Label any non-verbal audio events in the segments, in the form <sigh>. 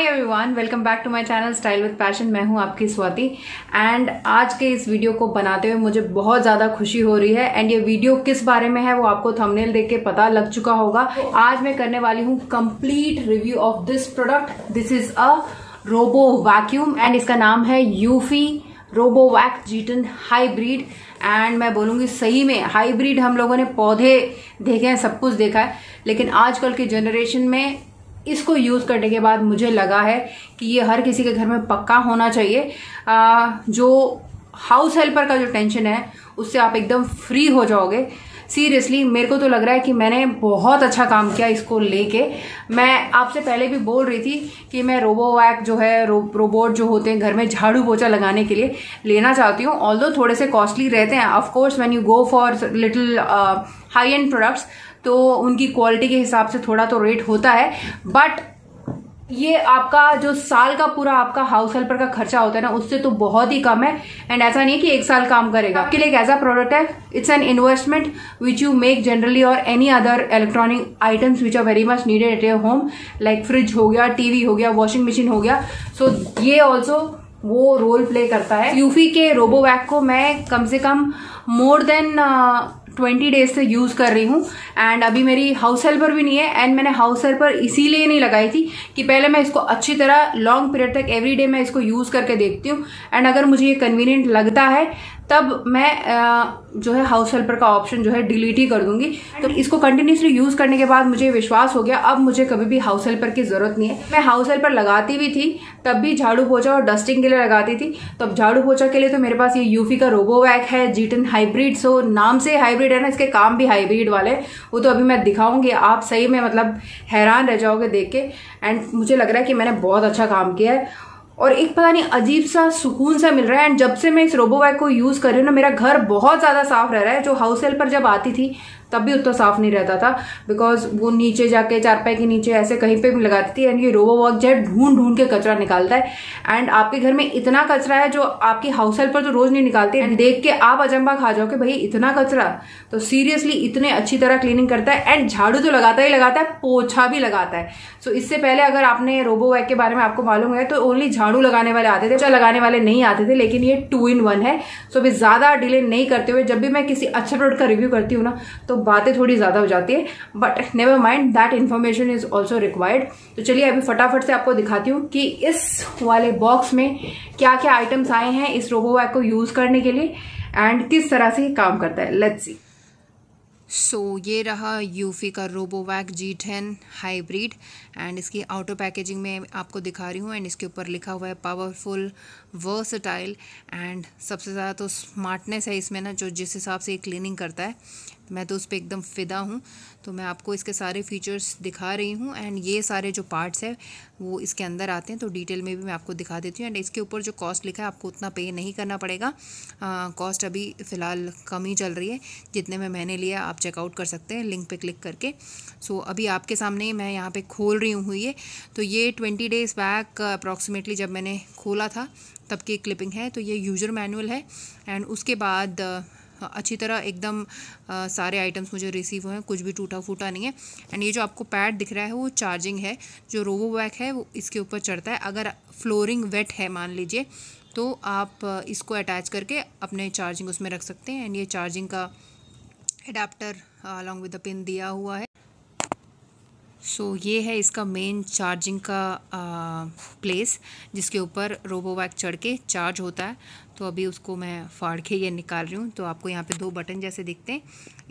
every everyone welcome back to my channel style with passion मैं हूं आपकी Swati and आज के इस वीडियो को बनाते हुए मुझे बहुत ज़्यादा खुशी हो रही है एंड ये वीडियो किस बारे में है वो आपको थमनेल देख के पता लग चुका होगा आज मैं करने वाली हूं complete review of this product this is a robo vacuum and इसका नाम है Eufy robo vac G ten hybrid and मैं बोलूंगी सही में हाईब्रिड हम लोगों ने पौधे देखे हैं सब कुछ देखा है लेकिन आजकल के जनरेशन में इसको यूज़ करने के बाद मुझे लगा है कि ये हर किसी के घर में पक्का होना चाहिए आ, जो हाउस हेल्पर का जो टेंशन है उससे आप एकदम फ्री हो जाओगे सीरियसली मेरे को तो लग रहा है कि मैंने बहुत अच्छा काम किया इसको लेके मैं आपसे पहले भी बोल रही थी कि मैं रोबोवैक जो है रो, रोबोट जो होते हैं घर में झाड़ू पोछा लगाने के लिए लेना चाहती हूँ ऑल थोड़े से कॉस्टली रहते हैं of course when you go for little high end products तो उनकी क्वालिटी के हिसाब से थोड़ा तो रेट होता है बट ये आपका जो साल का पूरा आपका हाउस हेल्पर का खर्चा होता है ना उससे तो बहुत ही कम है एंड ऐसा नहीं है कि एक साल काम करेगा आपके लिए एक ऐसा प्रोडक्ट है it's an investment which you make generally और any other electronic items which are very much needed at your home like fridge हो गया टीवी हो गया वॉशिंग मशीन हो गया सो so, ये ऑल्सो वो रोल प्ले करता है यूफी के रोबोवैक को मैं कम से कम मोर देन ट्वेंटी डेज से यूज़ कर रही हूँ एंड अभी मेरी हाउस हेल्पर भी नहीं है एंड मैंने हाउस हेल्पर इसीलिए नहीं लगाई थी कि पहले मैं इसको अच्छी तरह लॉन्ग पीरियड तक एवरी डे मैं इसको यूज़ करके देखती हूँ एंड अगर मुझे ये कन्वीनियंट लगता है तब मैं जो है हाउस हेल्पर का ऑप्शन जो है डिलीट ही कर दूंगी तो इसको कंटिन्यूसली यूज़ करने के बाद मुझे विश्वास हो गया अब मुझे कभी भी हाउस हेल्पर की ज़रूरत नहीं है मैं हाउस हेल्पर लगाती भी थी तब भी झाड़ू पोछा और डस्टिंग के लिए लगाती थी तब झाड़ू पोछा के लिए तो मेरे पास ये यूफी का रोबोवैक है जीटन हाइब्रिड सो नाम से हाइब्रिड हाइब्रिड है ना इसके काम भी हाइब्रिड वाले वो तो अभी मैं दिखाऊंगी आप सही में मतलब हैरान रह जाओगे देख के एंड मुझे लग रहा है कि मैंने बहुत अच्छा काम किया है और एक पता नहीं अजीब सा सुकून सा मिल रहा है एंड जब से मैं इस रोबो बैग को यूज़ कर रही हूँ ना मेरा घर बहुत ज़्यादा साफ रह रहा है जो हाउस हेल्प पर जब आती थी तब भी उतना साफ नहीं रहता था बिकॉज वो नीचे जाके चारपाई के नीचे ऐसे कहीं पे भी लगाती थी एंड ये रोबो वॉक जो है ढूंढ ढूंढ के कचरा निकालता है एंड आपके घर में इतना कचरा है जो आपकी हाउस हेल्पर तो रोज नहीं निकालते एंड देख के आप अजंबा खा जाओ कि भाई इतना कचरा तो सीरियसली इतने अच्छी तरह क्लीनिंग करता है एंड झाड़ू तो लगाता ही लगाता है पोछा भी लगाता है सो so, इससे पहले अगर आपने रोबो वैक के बारे में आपको मालूम है तो ओनली झाड़ू लगाने वाले आते थे पोछा लगाने वाले नहीं आते थे लेकिन ये टू इन वन है सो so, मैं ज़्यादा डिले नहीं करते हुए जब भी मैं किसी अच्छे प्रोडक्ट का रिव्यू करती हूँ ना तो बातें थोड़ी ज़्यादा हो जाती है but never mind that information is also required तो चलिए अभी फटाफट से आपको दिखाती हूँ कि इस वाले बॉक्स में क्या क्या आइटम्स आए हैं इस रोबो वैक को यूज़ करने के लिए एंड किस तरह से काम करता है लेट्स सी सो so, ये रहा यूफी e का RoboVac G ten hybrid and इसकी आउटर पैकेजिंग में आपको दिखा रही हूँ एंड इसके ऊपर लिखा हुआ है पावरफुल वर्सटाइल एंड सबसे ज़्यादा तो स्मार्टनेस है इसमें ना जो जिस हिसाब से ये क्लीनिंग करता है मैं तो उस पर एकदम फ़िदा हूँ तो मैं आपको इसके सारे फीचर्स दिखा रही हूँ एंड ये सारे जो पार्ट्स हैं वो इसके अंदर आते हैं तो डिटेल में भी मैं आपको दिखा देती हूँ एंड इसके ऊपर जो कॉस्ट लिखा है आपको उतना पे नहीं करना पड़ेगा कॉस्ट अभी फ़िलहाल कम ही चल रही है जितने में मैंने लिया आप चेकआउट कर सकते हैं लिंक पर क्लिक करके सो so, अभी आपके सामने मैं यहाँ पर खोल रही हूँ ये तो ये ट्वेंटी डेज़ बैक अप्रॉक्सीमेटली जब मैंने खोला था तब की क्लिपिंग है तो ये यूज़र मैनुअल है एंड उसके बाद हाँ, अच्छी तरह एकदम सारे आइटम्स मुझे रिसीव हुए हैं कुछ भी टूटा फूटा नहीं है एंड ये जो आपको पैड दिख रहा है वो चार्जिंग है जो रोबो बैक है वो इसके ऊपर चढ़ता है अगर फ्लोरिंग वेट है मान लीजिए तो आप इसको अटैच करके अपने चार्जिंग उसमें रख सकते हैं एंड ये चार्जिंग का adapter along with the pin दिया हुआ है सो so, ये है इसका मेन चार्जिंग का प्लेस जिसके ऊपर रोबोवैक चढ़ के चार्ज होता है तो अभी उसको मैं फाड़ के ये निकाल रही हूँ तो आपको यहाँ पे दो बटन जैसे दिखते हैं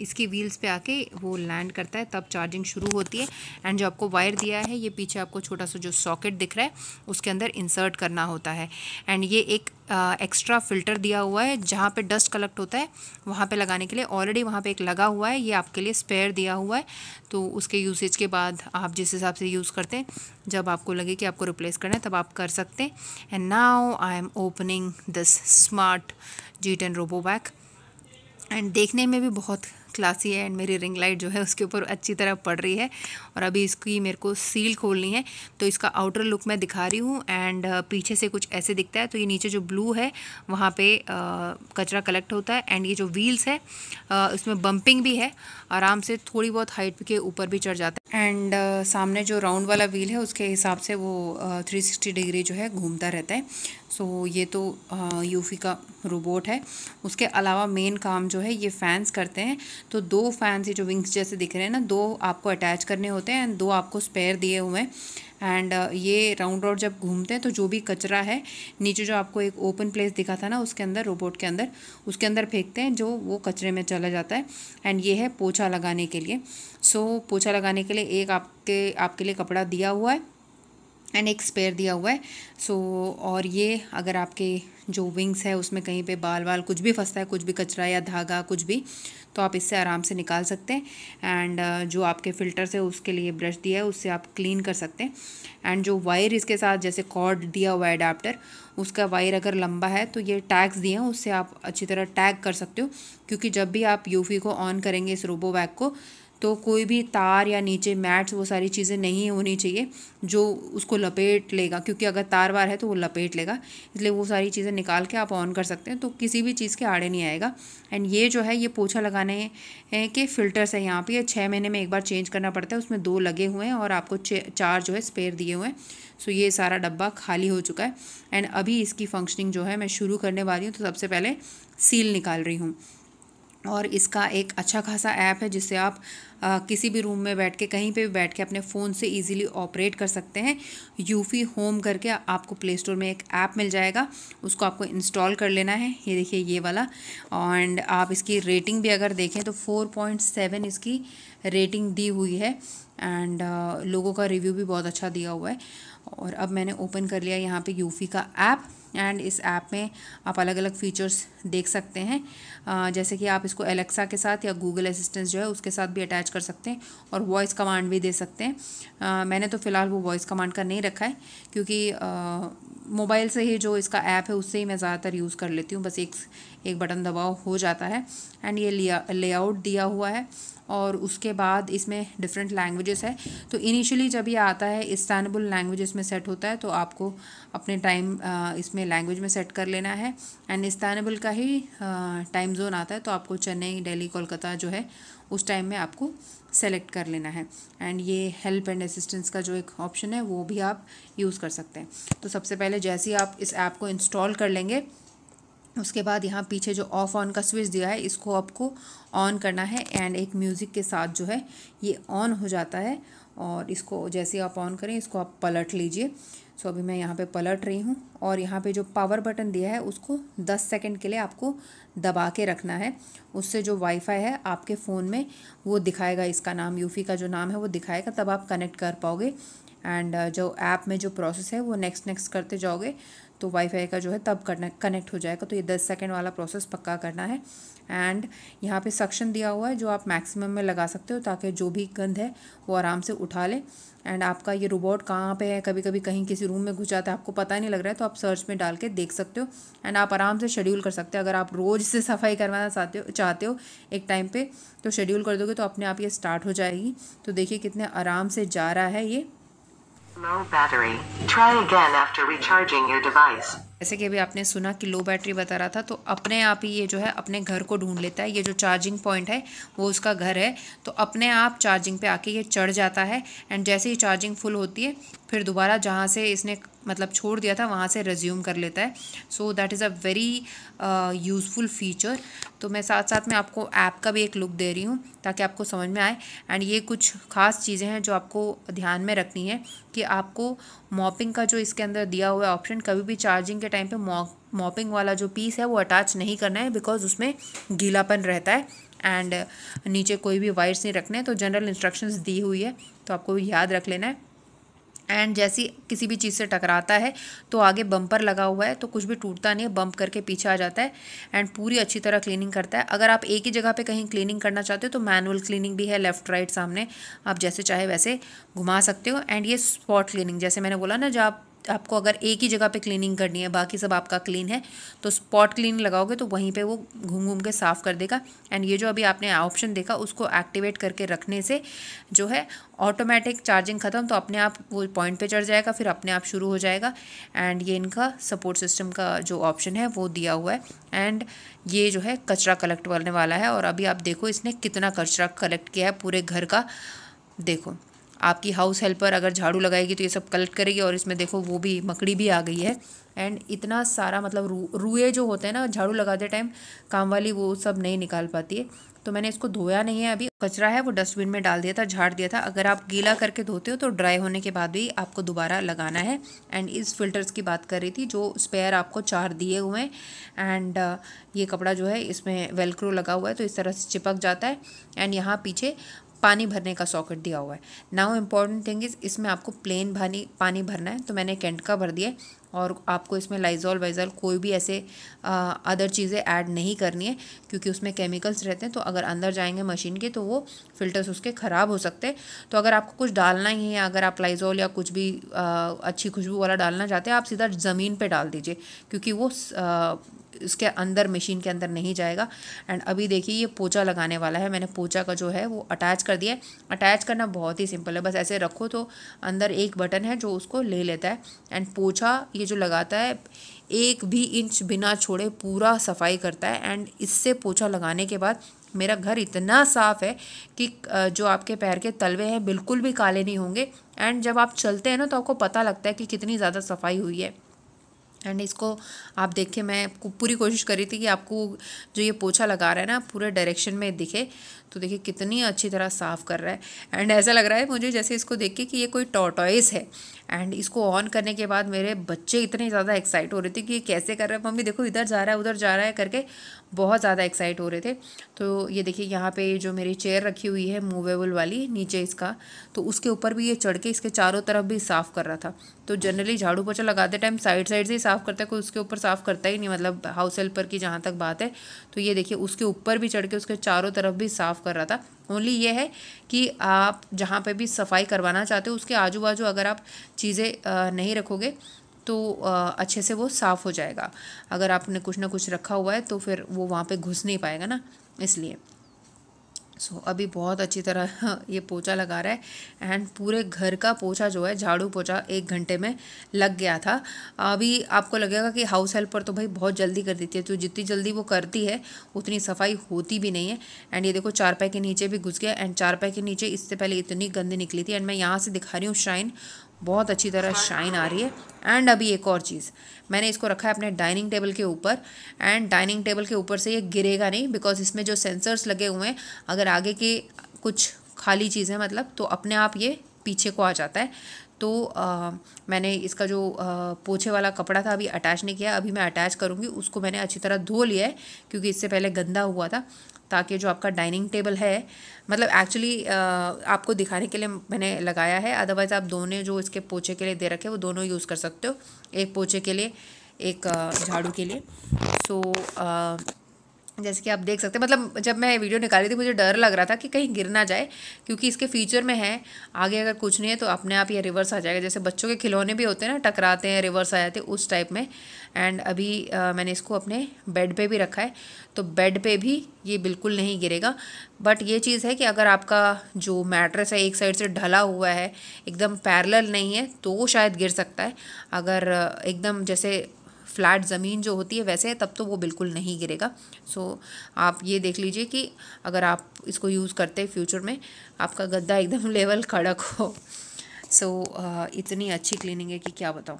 इसकी व्हील्स पे आके वो लैंड करता है तब चार्जिंग शुरू होती है एंड जो आपको वायर दिया है ये पीछे आपको छोटा सा जो सॉकेट दिख रहा है उसके अंदर इंसर्ट करना होता है एंड ये एक एक्स्ट्रा फ़िल्टर दिया हुआ है जहाँ पे डस्ट कलेक्ट होता है वहाँ पे लगाने के लिए ऑलरेडी वहाँ पे एक लगा हुआ है ये आपके लिए स्पेयर दिया हुआ है तो उसके यूसेज के बाद आप जिस हिसाब से यूज़ करते हैं जब आपको लगे कि आपको रिप्लेस करना है तब आप कर सकते हैं and now I am opening this smart G ten robo vac and देखने में भी बहुत क्लासी है एंड मेरी रिंग लाइट जो है उसके ऊपर अच्छी तरह पड़ रही है और अभी इसकी मेरे को सील खोलनी है तो इसका आउटर लुक मैं दिखा रही हूँ एंड पीछे से कुछ ऐसे दिखता है तो ये नीचे जो ब्लू है वहाँ पे कचरा कलेक्ट होता है एंड ये जो व्हील्स है उसमें बम्पिंग भी है आराम से थोड़ी बहुत हाइट के ऊपर भी चढ़ जाता है एंड uh, सामने जो राउंड वाला व्हील है उसके हिसाब से वो थ्री सिक्सटी डिग्री जो है घूमता रहता है सो so, ये तो यूफ़ी uh, का रोबोट है उसके अलावा मेन काम जो है ये फैंस करते हैं तो दो फैंस ये जो विंग्स जैसे दिख रहे हैं ना दो आपको अटैच करने होते हैं एंड दो आपको स्पेयर दिए हुए हैं एंड uh, ये राउंड राउंड जब घूमते हैं तो जो भी कचरा है नीचे जो आपको एक ओपन प्लेस दिखा था ना उसके अंदर रोबोट के अंदर उसके अंदर फेंकते हैं जो वो कचरे में चला जाता है एंड ये है पोछा लगाने के लिए सो so, पोछा लगाने के लिए एक आपके आपके लिए कपड़ा दिया हुआ है एंड एक स्पेयर दिया हुआ है सो so, और ये अगर आपके जो विंग्स है उसमें कहीं पे बाल वाल कुछ भी फंसता है कुछ भी कचरा या धागा कुछ भी तो आप इससे आराम से निकाल सकते हैं एंड uh, जो आपके फ़िल्टर से उसके लिए ब्रश दिया है उससे आप क्लीन कर सकते हैं एंड जो वायर इसके साथ जैसे कॉर्ड दिया हुआ है अडाप्टर उसका वायर अगर लंबा है तो ये टैग्स दिए हैं उससे आप अच्छी तरह टैग कर सकते हो क्योंकि जब भी आप यूफ़ी को ऑन करेंगे इस रोबो वैग को तो कोई भी तार या नीचे मैट्स वो सारी चीज़ें नहीं होनी चाहिए जो उसको लपेट लेगा क्योंकि अगर तार वार है तो वो लपेट लेगा इसलिए वो सारी चीज़ें निकाल के आप ऑन कर सकते हैं तो किसी भी चीज़ के आड़े नहीं आएगा एंड ये जो है ये पोछा लगाने के फ़िल्टर्स हैं यहाँ पर ये छः महीने में एक बार चेंज करना पड़ता है उसमें दो लगे हुए हैं और आपको चार जो है स्पेयर दिए हुए हैं सो ये सारा डब्बा खाली हो चुका है एंड अभी इसकी फंक्शनिंग जो है मैं शुरू करने वाली हूँ तो सबसे पहले सील निकाल रही हूँ और इसका एक अच्छा खासा ऐप है जिससे आप आ, किसी भी रूम में बैठ के कहीं पे भी बैठ के अपने फ़ोन से इजीली ऑपरेट कर सकते हैं यूफ़ी होम करके आपको प्ले स्टोर में एक ऐप मिल जाएगा उसको आपको इंस्टॉल कर लेना है ये देखिए ये वाला एंड आप इसकी रेटिंग भी अगर देखें तो फोर पॉइंट सेवन इसकी रेटिंग दी हुई है एंड लोगों का रिव्यू भी बहुत अच्छा दिया हुआ है और अब मैंने ओपन कर लिया यहाँ पर यूफ़ी का ऐप एंड इस ऐप में आप अलग अलग फ़ीचर्स देख सकते हैं जैसे कि आप इसको एलेक्सा के साथ या गूगल असिस्टेंस जो है उसके साथ भी अटैच कर सकते हैं और वॉइस कमांड भी दे सकते हैं मैंने तो फ़िलहाल वो वॉइस कमांड का नहीं रखा है क्योंकि मोबाइल से ही जो इसका ऐप है उससे ही मैं ज़्यादातर यूज़ कर लेती हूँ बस एक एक बटन दबाओ हो जाता है एंड ये लेआउट दिया हुआ है और उसके बाद इसमें डिफरेंट लैंग्वेजेस है तो इनिशियली जब ये आता है इस्तानबुल लैंग्वेज में सेट होता है तो आपको अपने टाइम इसमें अपने लैंग्वेज में सेट कर लेना है एंड इस्तानबुल का ही टाइम जोन आता है तो आपको चेन्नई दिल्ली कोलकाता जो है उस टाइम में आपको सेलेक्ट कर लेना है एंड ये हेल्प एंड असिस्टेंस का जो एक ऑप्शन है वो भी आप यूज़ कर सकते हैं तो सबसे पहले जैसे ही आप इस ऐप को इंस्टॉल कर लेंगे उसके बाद यहाँ पीछे जो ऑफ़ ऑन का स्विच दिया है इसको आपको ऑन करना है एंड एक म्यूज़िक के साथ जो है ये ऑन हो जाता है और इसको जैसे आप ऑन करें इसको आप पलट लीजिए सो अभी मैं यहाँ पे पलट रही हूँ और यहाँ पे जो पावर बटन दिया है उसको दस सेकेंड के लिए आपको दबा के रखना है उससे जो वाईफाई है आपके फ़ोन में वो दिखाएगा इसका नाम यूफ़ी का जो नाम है वो दिखाएगा तब आप कनेक्ट कर पाओगे एंड जो ऐप में जो प्रोसेस है वो नेक्स्ट नेक्स्ट करते जाओगे तो वाईफाई का जो है तब कनेक्ट हो जाएगा तो ये दस सेकेंड वाला प्रोसेस पक्का करना है एंड यहाँ पे सक्शन दिया हुआ है जो आप मैक्सिमम में लगा सकते हो ताकि जो भी गंद है वो आराम से उठा ले एंड आपका ये रोबोट कहाँ पे है कभी कभी कहीं किसी रूम में घुस जाता है आपको पता नहीं लग रहा है तो आप सर्च में डाल के देख सकते हो एंड आप आराम से शेड्यूल कर सकते हो अगर आप रोज़ से सफाई करवाना चाहते हो चाहते हो एक टाइम पे तो शेड्यूल कर दोगे तो अपने आप ये स्टार्ट हो जाएगी तो देखिए कितने आराम से जा रहा है ये जैसे कि अभी आपने सुना कि लो बैटरी बता रहा था तो अपने आप ही ये जो है अपने घर को ढूंढ लेता है ये जो चार्जिंग पॉइंट है वो उसका घर है तो अपने आप चार्जिंग पे आके ये चढ़ जाता है एंड जैसे ही चार्जिंग फुल होती है फिर दोबारा जहाँ से इसने मतलब छोड़ दिया था वहाँ से रेज्यूम कर लेता है so that is a very useful feature तो मैं साथ साथ में आपको ऐप का भी एक लुक दे रही हूँ ताकि आपको समझ में आए एंड ये कुछ खास चीज़ें हैं जो आपको ध्यान में रखनी है कि आपको मॉपिंग का जो इसके अंदर दिया हुआ ऑप्शन कभी भी चार्जिंग के टाइम पर मॉप मॉपिंग वाला जो पीस है वो अटैच नहीं करना है बिकॉज उसमें गीलापन रहता है एंड नीचे कोई भी वायर्स नहीं रखने तो जनरल इंस्ट्रक्शंस दी हुई है तो आपको याद रख लेना है एंड जैसी किसी भी चीज़ से टकराता है तो आगे बम्पर लगा हुआ है तो कुछ भी टूटता नहीं है बम्प करके पीछे आ जाता है एंड पूरी अच्छी तरह क्लीनिंग करता है अगर आप एक ही जगह पे कहीं क्लीनिंग करना चाहते हो तो मैनुअल क्लीनिंग भी है लेफ्ट राइट सामने आप जैसे चाहे वैसे घुमा सकते हो एंड ये स्पॉट क्लीनिंग जैसे मैंने बोला ना जब आप आपको अगर एक ही जगह पे क्लीनिंग करनी है बाकी सब आपका क्लीन है तो स्पॉट क्लीन लगाओगे तो वहीं पे वो घूम घूम के साफ़ कर देगा एंड ये जो अभी आपने ऑप्शन देखा उसको एक्टिवेट करके रखने से जो है ऑटोमेटिक चार्जिंग ख़त्म तो अपने आप वो पॉइंट पे चढ़ जाएगा फिर अपने आप शुरू हो जाएगा एंड ये इनका सपोर्ट सिस्टम का जो ऑप्शन है वो दिया हुआ है एंड ये जो है कचरा कलेक्ट करने वाला है और अभी आप देखो इसने कितना कचरा कलेक्ट किया है पूरे घर का देखो आपकी हाउस हेल्पर अगर झाड़ू लगाएगी तो ये सब कलेक्ट करेगी और इसमें देखो वो भी मकड़ी भी आ गई है एंड इतना सारा मतलब रू रुए जो होते हैं ना झाड़ू लगाते टाइम काम वाली वो सब नहीं निकाल पाती है तो मैंने इसको धोया नहीं है अभी कचरा है वो डस्टबिन में डाल दिया था झाड़ दिया था अगर आप गीला करके धोते हो तो ड्राई होने के बाद भी आपको दोबारा लगाना है एंड इस फिल्टर्स की बात कर रही थी जो स्पेयर आपको चार दिए हुए हैं एंड ये कपड़ा जो है इसमें वेलक्रो लगा हुआ है तो इस तरह से चिपक जाता है एंड यहाँ पीछे पानी भरने का सॉकेट दिया हुआ है नाउ इम्पॉर्टेंट थिंग इज़ इसमें आपको प्लेन भानी पानी भरना है तो मैंने कैंट का भर दिया है और आपको इसमें लाइजॉल वाइजॉल कोई भी ऐसे अदर चीज़ें ऐड नहीं करनी है क्योंकि उसमें केमिकल्स रहते हैं तो अगर अंदर जाएंगे मशीन के तो वो फ़िल्टर्स उसके ख़राब हो सकते हैं तो अगर आपको कुछ डालना ही है अगर आप लाइजॉल या कुछ भी आ, अच्छी खुशबू वाला डालना चाहते हैं आप सीधा ज़मीन पर डाल दीजिए क्योंकि वो आ, इसके अंदर मशीन के अंदर नहीं जाएगा एंड अभी देखिए ये पोचा लगाने वाला है मैंने पोचा का जो है वो अटैच कर दिया है अटैच करना बहुत ही सिंपल है बस ऐसे रखो तो अंदर एक बटन है जो उसको ले लेता है एंड पोछा ये जो लगाता है एक भी इंच बिना छोड़े पूरा सफाई करता है एंड इससे पोछा लगाने के बाद मेरा घर इतना साफ़ है कि जो आपके पैर के तलवे हैं बिल्कुल भी काले नहीं होंगे एंड जब आप चलते हैं ना तो आपको पता लगता है कि कितनी ज़्यादा सफाई हुई है एंड इसको आप देखें मैं पूरी कोशिश कर रही थी कि आपको जो ये पोछा लगा रहा है ना पूरे डायरेक्शन में दिखे तो देखिए कितनी अच्छी तरह साफ़ कर रहा है एंड ऐसा लग रहा है मुझे जैसे इसको देख के कि ये कोई टॉटॉइस है एंड इसको ऑन करने के बाद मेरे बच्चे इतने ज़्यादा एक्साइट हो रहे थे कि ये कैसे कर रहा है मम्मी देखो इधर जा रहा है उधर जा रहा है करके बहुत ज़्यादा एक्साइट हो रहे थे तो ये देखिए यहाँ पे जो मेरी चेयर रखी हुई है मूवेबल वाली नीचे इसका तो उसके ऊपर भी ये चढ़ के इसके चारों तरफ भी साफ़ कर रहा था तो जनरली झाड़ू पोछा लगाते टाइम साइड साइड से ही साफ़ करता है कोई उसके ऊपर साफ़ करता ही नहीं मतलब हाउस हेल्पर की जहाँ तक बात है तो ये देखिए उसके ऊपर भी चढ़ के उसके चारों तरफ भी साफ़ साफ़ कर रहा था ओनली ये है कि आप जहाँ पे भी सफाई करवाना चाहते हो उसके आजू बाजू अगर आप चीज़ें नहीं रखोगे तो अच्छे से वो साफ़ हो जाएगा अगर आपने कुछ ना कुछ रखा हुआ है तो फिर वो वहाँ पर घुस नहीं पाएगा ना इसलिए सो so, अभी बहुत अच्छी तरह ये पोछा लगा रहा है एंड पूरे घर का पोछा जो है झाड़ू पोछा एक घंटे में लग गया था अभी आपको लगेगा कि हाउस हेल्पर तो भाई बहुत जल्दी कर देती है तो जितनी जल्दी वो करती है उतनी सफाई होती भी नहीं है एंड ये देखो चारपाई के नीचे भी घुस गया एंड चारपाई के नीचे इससे पहले इतनी गंदी निकली थी एंड मैं यहाँ से दिखा रही हूँ श्राइन बहुत अच्छी तरह शाइन आ रही है एंड अभी एक और चीज़ मैंने इसको रखा है अपने डाइनिंग टेबल के ऊपर एंड डाइनिंग टेबल के ऊपर से ये गिरेगा नहीं बिकॉज इसमें जो सेंसर्स लगे हुए हैं अगर आगे के कुछ खाली चीज़ें मतलब तो अपने आप ये पीछे को आ जाता है तो आ, मैंने इसका जो आ, पोछे वाला कपड़ा था अभी अटैच नहीं किया अभी मैं अटैच करूँगी उसको मैंने अच्छी तरह धो लिया है क्योंकि इससे पहले गंदा हुआ था ताकि जो आपका डाइनिंग टेबल है मतलब एक्चुअली आपको दिखाने के लिए मैंने लगाया है अदरवाइज़ आप दोनों जो इसके पोछे के लिए दे रखे वो दोनों यूज़ कर सकते हो एक पोछे के लिए एक झाड़ू के लिए सो so, जैसे कि आप देख सकते हैं मतलब जब मैं वीडियो निकाली थी मुझे डर लग रहा था कि कहीं गिर ना जाए क्योंकि इसके फीचर में है आगे अगर कुछ नहीं है तो अपने आप ये रिवर्स आ जाएगा जैसे बच्चों के खिलौने भी होते हैं ना टकराते हैं रिवर्स आ जाते हैं उस टाइप में एंड अभी आ, मैंने इसको अपने बेड पे भी रखा है तो बेड पर भी ये बिल्कुल नहीं गिरेगा बट ये चीज़ है कि अगर आपका जो मैट्रेस है एक साइड से ढला हुआ है एकदम पैरल नहीं है तो वो शायद गिर सकता है अगर एकदम जैसे फ्लैट ज़मीन जो होती है वैसे है तब तो वो बिल्कुल नहीं गिरेगा सो आप ये देख लीजिए कि अगर आप इसको यूज़ करते हैं फ्यूचर में आपका गद्दा एकदम <laughs> लेवल खड़क हो सो so, इतनी अच्छी क्लीनिंग है कि क्या बताऊँ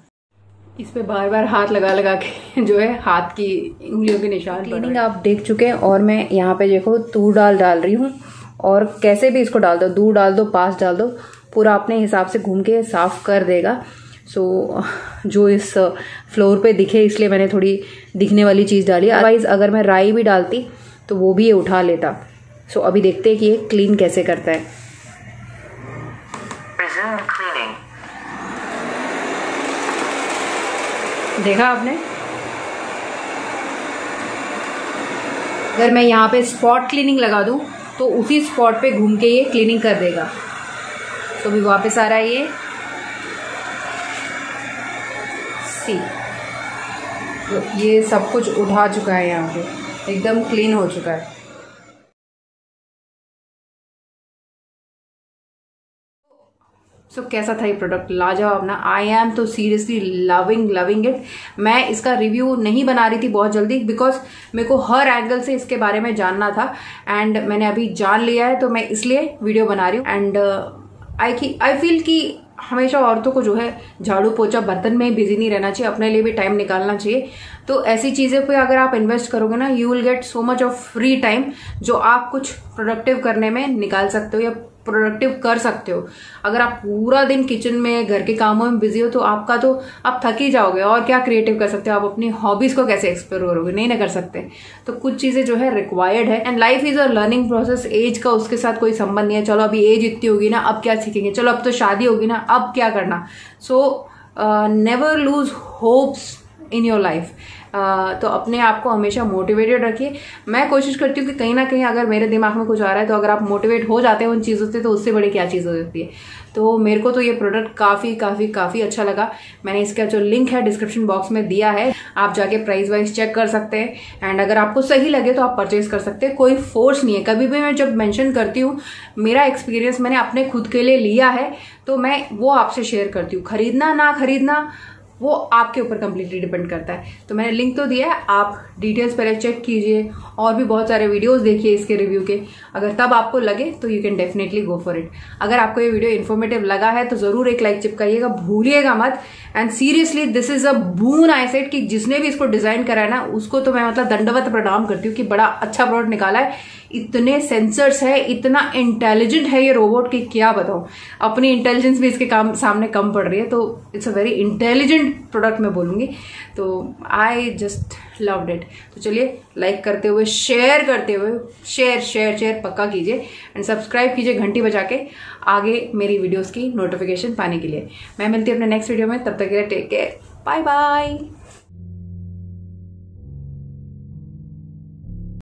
इस पे बार बार हाथ लगा लगा के <laughs> जो है हाथ की उंगलियों के निशान क्लीनिंग आप देख चुके हैं और मैं यहाँ पे देखो तूर डाल डाल रही हूँ और कैसे भी इसको डाल दो दूर डाल दो पास डाल दो पूरा अपने हिसाब से घूम के साफ कर देगा सो so, जो इस फ्लोर uh, पे दिखे इसलिए मैंने थोड़ी दिखने वाली चीज़ डाली अदरवाइज़ अगर मैं राई भी डालती तो वो भी ये उठा लेता सो so, अभी देखते हैं कि ये क्लीन कैसे करता है देखा आपने अगर मैं यहाँ पे स्पॉट क्लीनिंग लगा दूँ तो उसी स्पॉट पे घूम के ये क्लीनिंग कर देगा तो भी वापस आ रहा है ये ये सब कुछ उठा चुका है यहाँ पे एकदम क्लीन हो चुका है सो so, कैसा था ये प्रोडक्ट लाजवाब ना आई एम तो सीरियसली लविंग लविंग इट मैं इसका रिव्यू नहीं बना रही थी बहुत जल्दी बिकॉज मेरे को हर एंगल से इसके बारे में जानना था एंड मैंने अभी जान लिया है तो मैं इसलिए वीडियो बना रही हूँ एंड आई की आई फील कि हमेशा औरतों को जो है झाड़ू पोछा बर्तन में बिजी नहीं रहना चाहिए अपने लिए भी टाइम निकालना चाहिए तो ऐसी चीज़ें पे अगर आप इन्वेस्ट करोगे ना you will get so much of free time जो आप कुछ प्रोडक्टिव करने में निकाल सकते हो या प्रोडक्टिव कर सकते हो अगर आप पूरा दिन किचन में घर के कामों में बिजी हो तो आपका तो आप थक ही जाओगे और क्या क्रिएटिव कर सकते हो आप अपनी हॉबीज को कैसे एक्सप्लोर करोगे नहीं ना कर सकते तो कुछ चीज़ें जो है रिक्वायर्ड है and life is a learning process एज का उसके साथ कोई संबंध नहीं है चलो अभी एज इतनी होगी ना अब क्या सीखेंगे चलो अब तो शादी होगी ना अब क्या करना so never lose hopes in your life तो अपने आप को हमेशा मोटिवेटेड रखिए मैं कोशिश करती हूँ कि कहीं ना कहीं अगर मेरे दिमाग में कुछ आ रहा है तो अगर आप मोटिवेट हो जाते हैं उन चीज़ों से तो उससे बड़ी क्या चीज़ हो जाती है तो मेरे को तो ये प्रोडक्ट काफ़ी काफ़ी काफ़ी अच्छा लगा मैंने इसका जो लिंक है डिस्क्रिप्शन बॉक्स में दिया है आप जाके प्राइस वाइज चेक कर सकते हैं एंड अगर आपको सही लगे तो आप परचेज कर सकते हैं कोई फोर्स नहीं है कभी भी मैं जब मैंशन करती हूँ मेरा एक्सपीरियंस मैंने अपने खुद के लिए लिया है तो मैं वो आपसे शेयर करती हूँ खरीदना ना खरीदना वो आपके ऊपर कम्प्लीटली डिपेंड करता है तो मैंने लिंक तो दिया है आप डिटेल्स पहले चेक कीजिए और भी बहुत सारे वीडियोस देखिए इसके रिव्यू के अगर तब आपको लगे तो you can definitely go for it अगर आपको ये वीडियो इन्फॉर्मेटिव लगा है तो ज़रूर एक लाइक चिपकाइएगा भूलिएगा मत and seriously this is a boon I said कि जिसने भी इसको डिज़ाइन करा है ना उसको तो मैं मतलब दंडवत प्रणाम करती हूँ कि बड़ा अच्छा प्रोडक्ट निकाला है इतने सेंसर्स है इतना इंटेलिजेंट है ये रोबोट कि क्या बताऊँ अपनी इंटेलिजेंस भी इसके काम सामने कम पड़ रही है तो it's a very intelligent product मैं बोलूँगी तो आई जस्ट लव इट तो चलिए लाइक करते हुए शेयर करते हुए शेयर शेयर शेयर पक्का कीजिए एंड सब्सक्राइब कीजिए घंटी बजा के आगे मेरी वीडियोज़ की नोटिफिकेशन पाने के लिए मैं मिलती हूँ अपने नेक्स्ट वीडियो में तब तक के लिए टेक केयर बाय बाय